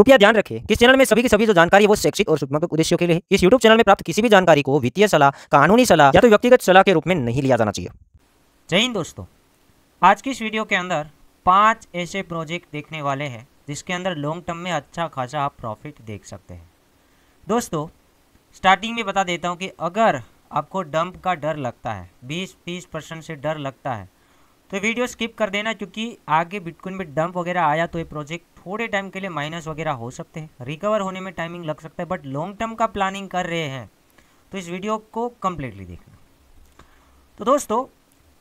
कृपया ध्यान रखें कि चैनल में सभी की सभी जो जानकारी है वो शैक्षिक और शुभात्मक उद्देश्यों के लिए इस यूट्यूब चैनल में प्राप्त किसी भी जानकारी को वित्तीय सलाह कानूनी सलाह या तो व्यक्तिगत सलाह के रूप में नहीं लिया जाना चाहिए जय हिंद दोस्तों आज की इस वीडियो के अंदर पाँच ऐसे प्रोजेक्ट देखने वाले हैं जिसके अंदर लॉन्ग टर्म में अच्छा खासा आप प्रॉफिट देख सकते हैं दोस्तों स्टार्टिंग में बता देता हूँ कि अगर आपको डंप का डर लगता है बीस तीस परसेंट से डर लगता है तो वीडियो स्किप कर देना क्योंकि आगे बिटकॉइन में डंप वगैरह आया तो ये प्रोजेक्ट थोड़े टाइम के लिए माइनस वगैरह हो सकते हैं रिकवर होने में टाइमिंग लग सकता है बट लॉन्ग टर्म का प्लानिंग कर रहे हैं तो इस वीडियो को कम्प्लीटली देखना तो दोस्तों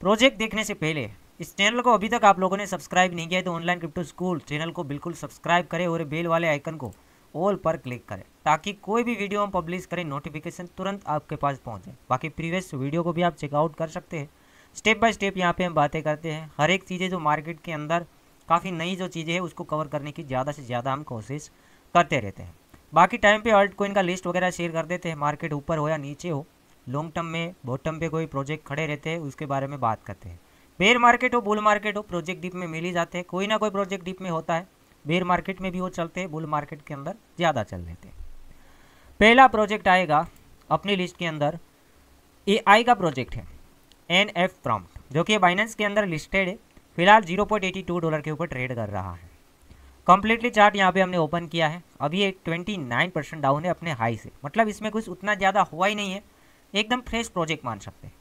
प्रोजेक्ट देखने से पहले इस चैनल को अभी तक आप लोगों ने सब्सक्राइब नहीं किया है तो ऑनलाइन क्रिप्टो स्कूल चैनल को बिल्कुल सब्सक्राइब करें और बेल वाले आइकन को ऑल पर क्लिक करें ताकि कोई भी वीडियो हम पब्लिश करें नोटिफिकेशन तुरंत आपके पास पहुंचे बाकी प्रीवियस वीडियो को भी आप चेकआउट कर सकते हैं स्टेप बाय स्टेप यहाँ पे हम बातें करते हैं हर एक चीज़ें जो मार्केट के अंदर काफ़ी नई जो चीज़ें हैं उसको कवर करने की ज़्यादा से ज़्यादा हम कोशिश करते रहते हैं बाकी टाइम पे अल्ट कोइन का लिस्ट वगैरह शेयर कर देते हैं मार्केट ऊपर हो या नीचे हो लॉन्ग टर्म में बॉटम पे कोई प्रोजेक्ट खड़े रहते हैं उसके बारे में बात करते हैं बेयर मार्केट हो बुल मार्केट हो प्रोजेक्ट डीप में मिल ही जाते हैं कोई ना कोई प्रोजेक्ट डीप में होता है बेयर मार्केट में भी वो चलते हैं बुल मार्केट के अंदर ज़्यादा चल लेते हैं पहला प्रोजेक्ट आएगा अपनी लिस्ट के अंदर ए का प्रोजेक्ट है एन एफ प्रॉम्प्ट जो कि बाइनेंस के अंदर लिस्टेड है फिलहाल 0.82 डॉलर के ऊपर ट्रेड कर रहा है कम्प्लीटली चार्ट यहाँ पे हमने ओपन किया है अभी ये नाइन परसेंट डाउन है अपने हाई से मतलब इसमें कुछ उतना ज़्यादा हुआ ही नहीं है एकदम फ्रेश प्रोजेक्ट मान सकते हैं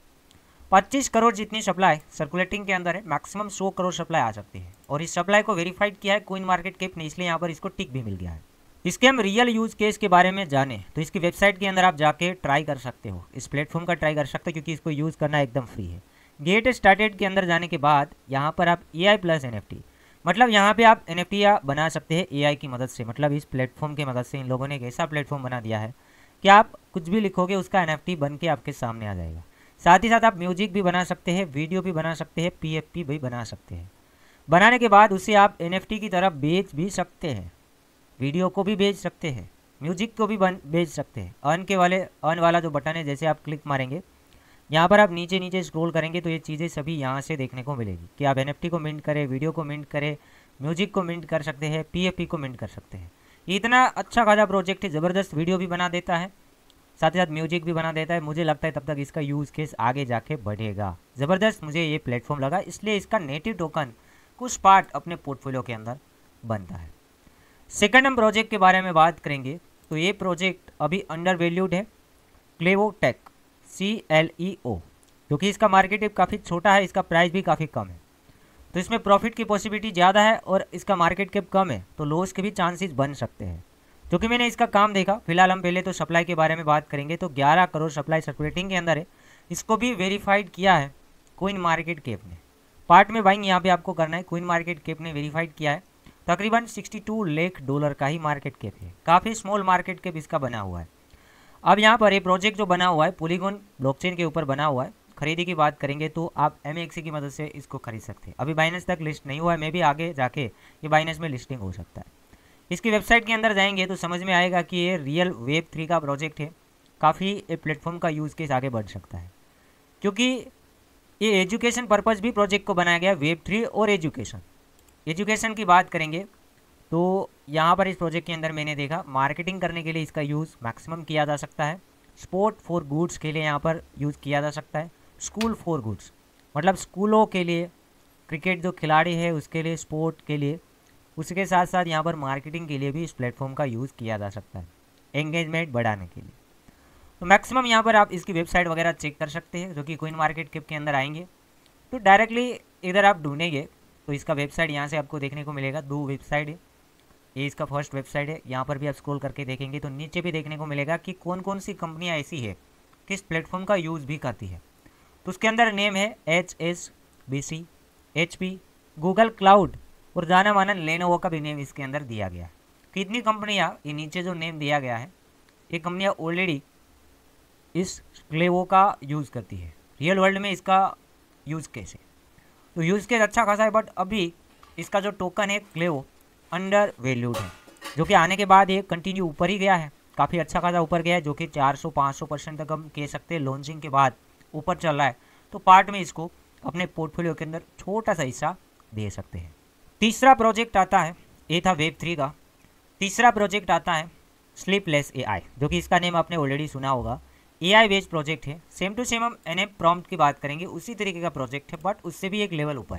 पच्चीस करोड़ जितनी सप्लाई सर्कुलेटिंग के अंदर है मैक्सिमम सौ करोड़ सप्लाई आ सकती है और इस सप्लाई को वेरीफाइड किया है कोइन मार्केट केप ने इसलिए यहाँ पर इसको टिक भी मिल गया है इसके हम रियल यूज केस के बारे में जाने तो इसकी वेबसाइट के अंदर आप जाके ट्राई कर सकते हो इस प्लेटफॉर्म का ट्राई कर सकते हो क्योंकि इसको यूज़ करना एकदम फ्री है गेट स्टार्टेड के अंदर जाने के बाद यहाँ पर आप ए आई प्लस एन मतलब यहाँ पे आप एन बना सकते हैं ए की मदद से मतलब इस प्लेटफॉर्म की मदद से इन लोगों ने एक ऐसा प्लेटफॉर्म बना दिया है कि आप कुछ भी लिखोगे उसका एन बन के आपके सामने आ जाएगा साथ ही साथ आप म्यूजिक भी बना सकते हैं वीडियो भी बना सकते हैं पी भी बना सकते हैं बनाने के बाद उसे आप एन की तरफ बेच भी सकते हैं वीडियो को भी भेज सकते हैं म्यूजिक को भी बन भेज सकते हैं अन के वाले अन वाला जो बटन है जैसे आप क्लिक मारेंगे यहाँ पर आप नीचे नीचे स्क्रॉल करेंगे तो ये चीज़ें सभी यहाँ से देखने को मिलेगी कि आप एन को मिंट करें वीडियो को मिंट करें म्यूजिक को मिंट कर सकते हैं पी को मिंट कर सकते हैं ये इतना अच्छा खासा प्रोजेक्ट है ज़बरदस्त वीडियो भी बना देता है साथ ही साथ म्यूजिक भी बना देता है मुझे लगता है तब तक इसका यूज़ केस आगे जाके बढ़ेगा ज़बरदस्त मुझे ये प्लेटफॉर्म लगा इसलिए इसका नेटिव टोकन कुछ पार्ट अपने पोर्टफोलियो के अंदर बनता है सेकेंड हम प्रोजेक्ट के बारे में बात करेंगे तो ये प्रोजेक्ट अभी अंडर वैल्यूड है क्लेवोटेक सी एल ई ओ क्योंकि इसका मार्केट काफ़ी छोटा है इसका प्राइस भी काफ़ी कम है तो इसमें प्रॉफिट की पॉसिबिलिटी ज़्यादा है और इसका मार्केट कैप कम है तो लॉस के भी चांसेस बन सकते हैं क्योंकि मैंने इसका काम देखा फिलहाल हम पहले तो सप्लाई के बारे में बात करेंगे तो 11 करोड़ सप्लाई सर्कुलेटिंग के अंदर है इसको भी वेरीफाइड किया है कोइन मार्केट कैप ने पार्ट में बाइंग यहाँ पे आपको करना है कोइन मार्केट कैप ने वेरीफाइड किया है तकरीबन 62 लाख डॉलर का ही मार्केट कैप है काफ़ी स्मॉल मार्केट कैप इसका बना हुआ है अब यहाँ पर ये प्रोजेक्ट जो बना हुआ है पोलीगोन ब्लॉकचेन के ऊपर बना हुआ है खरीदी की बात करेंगे तो आप एम की मदद से इसको खरीद सकते हैं अभी बाइनेंस तक लिस्ट नहीं हुआ है मे भी आगे जाके ये बाइनेंस में लिस्टिंग हो सकता है इसकी वेबसाइट के अंदर जाएंगे तो समझ में आएगा कि ये रियल वेब थ्री का प्रोजेक्ट है काफ़ी ये प्लेटफॉर्म का यूज़ केस आगे बढ़ सकता है क्योंकि ये एजुकेशन पर्पज़ भी प्रोजेक्ट को बनाया गया वेब थ्री और एजुकेशन एजुकेशन की बात करेंगे तो यहाँ पर इस प्रोजेक्ट के अंदर मैंने देखा मार्केटिंग करने के लिए इसका यूज़ मैक्सिमम किया जा सकता है स्पोर्ट फॉर गुड्स के लिए यहाँ पर यूज़ किया जा सकता है स्कूल फॉर गुड्स मतलब स्कूलों के लिए क्रिकेट जो खिलाड़ी है उसके लिए स्पोर्ट के लिए उसके साथ साथ यहाँ पर मार्केटिंग के लिए भी इस प्लेटफॉर्म का यूज़ किया जा सकता है एंगेजमेंट बढ़ाने के लिए तो मैक्सिमम यहाँ पर आप इसकी वेबसाइट वगैरह चेक कर सकते हैं जो कि कोइन मार्केट के अंदर आएंगे तो डायरेक्टली इधर आप ढूंढेंगे तो इसका वेबसाइट यहाँ से आपको देखने को मिलेगा दो वेबसाइट है ये इसका फर्स्ट वेबसाइट है यहाँ पर भी आप स्क्रॉल करके देखेंगे तो नीचे भी देखने को मिलेगा कि कौन कौन सी कंपनियाँ ऐसी है किस प्लेटफॉर्म का यूज़ भी करती है तो उसके अंदर नेम है H S B C H P Google cloud और जाना माना लेनोवो का भी नेम इसके अंदर दिया गया है कितनी कंपनियाँ ये नीचे जो नेम दिया गया है ये कंपनियाँ ऑलरेडी इस क्लेवो का यूज़ करती है रियल वर्ल्ड में इसका यूज़ कैसे तो यूज केस अच्छा खासा है बट अभी इसका जो टोकन है क्लेव अंडर वैल्यूड है जो कि आने के बाद ये कंटिन्यू ऊपर ही गया है काफ़ी अच्छा खासा ऊपर गया है जो कि 400-500 परसेंट तक हम कह सकते हैं लॉन्चिंग के बाद ऊपर चल रहा है तो पार्ट में इसको अपने पोर्टफोलियो के अंदर छोटा सा हिस्सा दे सकते हैं तीसरा प्रोजेक्ट आता है ये था वेब थ्री का तीसरा प्रोजेक्ट आता है स्लीपलेस ए जो कि इसका नेम आपने ऑलरेडी सुना होगा ए आई बेस्ड प्रोजेक्ट है सेम टू सेम हम एन एम प्रॉम्प्ट की बात करेंगे उसी तरीके का प्रोजेक्ट है बट उससे भी एक लेवल ऊपर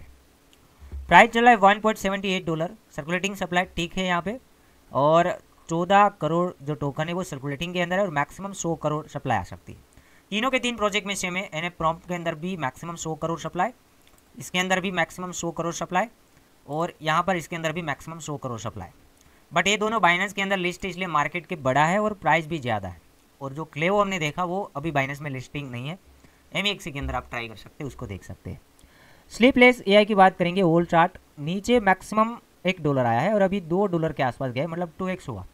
प्राइस चल रहा है one point seventy eight dollar circulating supply ठीक है यहाँ पे और चौदह करोड़ जो टोकन है वो सर्कुलेटिंग के अंदर है और मैक्सिमम सौ करोड़ सप्लाई आ सकती है तीनों के तीन प्रोजेक्ट में सेम है एन एफ प्रॉम्प्ट के अंदर भी मैक्सिमम सौ करोड़ सप्लाई इसके अंदर भी मैक्सिमम सौ करोड़ सप्लाई और यहाँ पर इसके अंदर भी मैक्सिमम सौ करोड़ सप्लाई बट ये दोनों बाइनेंस के अंदर लिस्ट इसलिए मार्केट के बड़ा है और प्राइस भी ज़्यादा है और जो क्लेवो हमने देखा वो अभी बाइनेंस में लिस्टिंग नहीं है एम e के अंदर आप ट्राई कर सकते हैं उसको देख सकते हैं स्लीपलेस ए की बात करेंगे ओल्ड चार्ट नीचे मैक्सिमम एक डॉलर आया है और अभी दो डॉलर के आसपास गए मतलब टू एक्स हुआ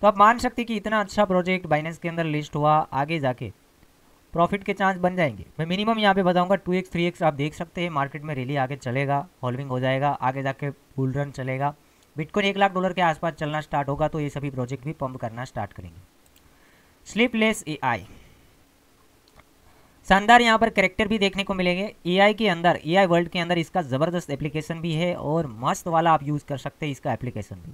तो आप मान सकते कि इतना अच्छा प्रोजेक्ट बाइनेंस के अंदर लिस्ट हुआ आगे जाके प्रॉफिट के चांस बन जाएंगे मैं मिनिमम यहाँ पे बताऊँगा टू एक्स थ्री एक्स आप देख सकते हैं मार्केट में रैली आगे चलेगा हॉलविंग हो जाएगा आगे जाके बुल रन चलेगा बिटकॉइन एक लाख डॉलर के आसपास चलना स्टार्ट होगा तो ये सभी प्रोजेक्ट भी पंप करना स्टार्ट करेंगे स्लीपलेस आई शानदार यहाँ पर करेक्टर भी देखने को मिलेंगे आई के अंदर आई वर्ल्ड के अंदर इसका ज़बरदस्त एप्लीकेशन भी है और मस्त वाला आप यूज़ कर सकते हैं इसका एप्लीकेशन भी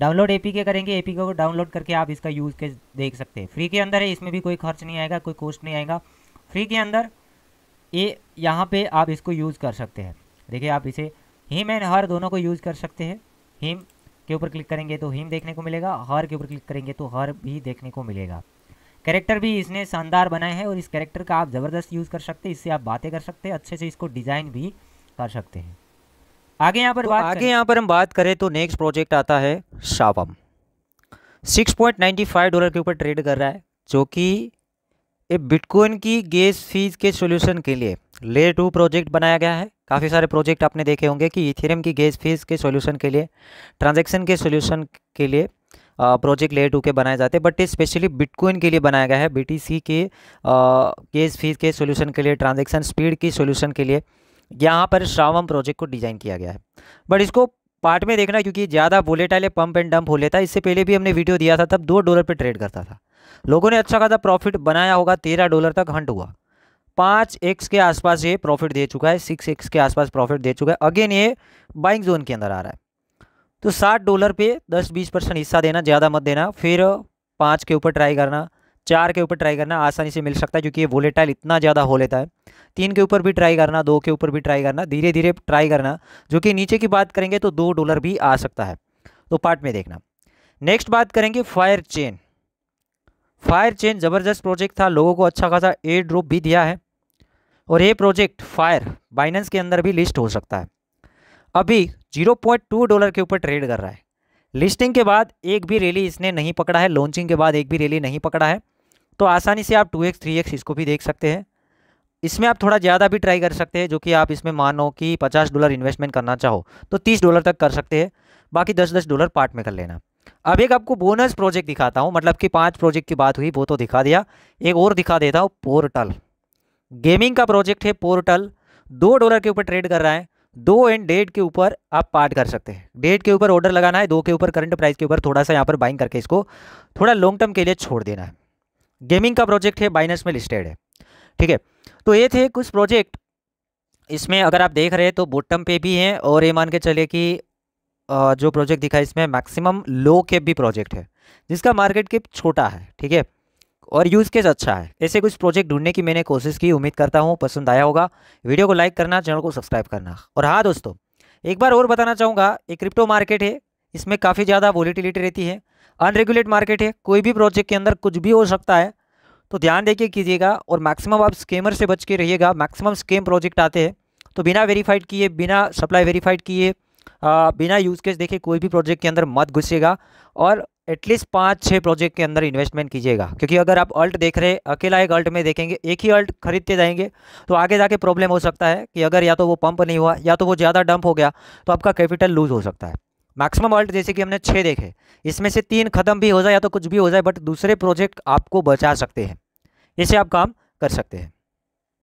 डाउनलोड ए के करेंगे पी को डाउनलोड करके आप इसका यूज़ के देख सकते हैं फ्री के अंदर है इसमें भी कोई खर्च नहीं आएगा कोई कॉस्ट नहीं आएगा फ्री के अंदर ये यहाँ पे आप इसको यूज़ कर सकते हैं देखिए आप इसे हिम एंड हर दोनों को यूज़ कर सकते हैं हिम के ऊपर क्लिक करेंगे तो हिम देखने को मिलेगा हर के ऊपर क्लिक करेंगे तो हर भी देखने को मिलेगा कैरेक्टर भी इसने शानदार बनाए हैं और इस कैरेक्टर का आप ज़बरदस्त यूज़ कर सकते हैं इससे आप बातें कर सकते हैं अच्छे से इसको डिज़ाइन भी कर सकते हैं आगे यहाँ पर तो बात आगे यहाँ पर हम बात करें तो नेक्स्ट प्रोजेक्ट आता है शावम 6.95 डॉलर के ऊपर ट्रेड कर रहा है जो कि ये बिटकॉइन की गैस फीस के सोल्यूशन के लिए ले टू प्रोजेक्ट बनाया गया है काफ़ी सारे प्रोजेक्ट आपने देखे होंगे कि इथेरियम की गैस फीस के सोल्यूशन के लिए ट्रांजेक्शन के सोल्यूशन के लिए प्रोजेक्ट लेयर टू के बनाए जाते हैं बट स्पेशली बिटकॉइन के लिए बनाया गया है बीटीसी के केस फीस के सोल्यूशन के लिए ट्रांजेक्शन स्पीड की सोल्यूशन के लिए यहाँ पर श्रावम प्रोजेक्ट को डिज़ाइन किया गया है बट इसको पार्ट में देखना क्योंकि ज़्यादा बुलेटाइल पंप एंड डंप हो लेता है इससे पहले भी हमने वीडियो दिया था तब दो डॉलर पर ट्रेड करता था लोगों ने अच्छा खासा प्रॉफिट बनाया होगा तेरह डॉलर तक हंट हुआ पाँच एक्स के आसपास ये प्रॉफिट दे चुका है सिक्स एक्स के आसपास प्रॉफिट दे चुका है अगेन ये बाइंग जोन के अंदर आ रहा है तो साठ डॉलर पे दस बीस परसेंट हिस्सा देना ज़्यादा मत देना फिर पाँच के ऊपर ट्राई करना चार के ऊपर ट्राई करना आसानी से मिल सकता है क्योंकि ये वोलेटाइल इतना ज़्यादा हो लेता है तीन के ऊपर भी ट्राई करना दो के ऊपर भी ट्राई करना धीरे धीरे ट्राई करना जो कि नीचे की बात करेंगे तो दो डॉलर भी आ सकता है तो पार्ट में देखना नेक्स्ट बात करेंगे फायर चेन फायर चेन ज़बरदस्त प्रोजेक्ट था लोगों को अच्छा खासा एयर रूप भी दिया है और ये प्रोजेक्ट फायर बाइनेंस के अंदर भी लिस्ट हो सकता है अभी 0.2 डॉलर के ऊपर ट्रेड कर रहा है लिस्टिंग के बाद एक भी रैली इसने नहीं पकड़ा है लॉन्चिंग के बाद एक भी रैली नहीं पकड़ा है तो आसानी से आप 2x 3x इसको भी देख सकते हैं इसमें आप थोड़ा ज़्यादा भी ट्राई कर सकते हैं जो कि आप इसमें मानो कि 50 डॉलर इन्वेस्टमेंट करना चाहो तो 30 डॉलर तक कर सकते हैं बाकी 10-10 डॉलर पार्ट में कर लेना अब एक आपको बोनस प्रोजेक्ट दिखाता हूँ मतलब कि पाँच प्रोजेक्ट की बात हुई वो तो दिखा दिया एक और दिखा देता हूँ पोर्टल गेमिंग का प्रोजेक्ट है पोर्टल दो डॉलर के ऊपर ट्रेड कर रहा है दो एंड डेट के ऊपर आप पार्ट कर सकते हैं डेट के ऊपर ऑर्डर लगाना है दो के ऊपर करंट प्राइस के ऊपर थोड़ा सा यहाँ पर बाइंग करके इसको थोड़ा लॉन्ग टर्म के लिए छोड़ देना है गेमिंग का प्रोजेक्ट है बाइनस में लिस्टेड है ठीक है तो ये थे कुछ प्रोजेक्ट इसमें अगर आप देख रहे हैं तो बोटम पे भी हैं और ये मान के चले कि जो प्रोजेक्ट दिखा है इसमें मैक्सिमम लो कैप भी प्रोजेक्ट है जिसका मार्केट कैप छोटा है ठीक है और यूज केस अच्छा है ऐसे कुछ प्रोजेक्ट ढूंढने की मैंने कोशिश की उम्मीद करता हूँ पसंद आया होगा वीडियो को लाइक करना चैनल को सब्सक्राइब करना और हाँ दोस्तों एक बार और बताना चाहूँगा एक क्रिप्टो मार्केट है इसमें काफ़ी ज़्यादा वॉलीटिलिटी रहती है अनरेगुलेट मार्केट है कोई भी प्रोजेक्ट के अंदर कुछ भी हो सकता है तो ध्यान देके कीजिएगा और मैक्सिमम आप स्केमर से बच के रहिएगा मैक्सिमम स्केम प्रोजेक्ट आते हैं तो बिना वेरीफाइड किए बिना सप्लाई वेरीफाइड किए बिना यूज़ केस देखे कोई भी प्रोजेक्ट के अंदर मत घुसेगा और एटलीस्ट पाँच छः प्रोजेक्ट के अंदर इन्वेस्टमेंट कीजिएगा क्योंकि अगर आप अल्ट देख रहे अकेला एक अल्ट में देखेंगे एक ही अल्ट खरीदते जाएंगे तो आगे जाके प्रॉब्लम हो सकता है कि अगर या तो वो पंप नहीं हुआ या तो वो ज़्यादा डंप हो गया तो आपका कैपिटल लूज हो सकता है मैक्सिमम अल्ट जैसे कि हमने छः देखे इसमें से तीन खत्म भी हो जाए या तो कुछ भी हो जाए बट दूसरे प्रोजेक्ट आपको बचा सकते हैं इसे आप काम कर सकते हैं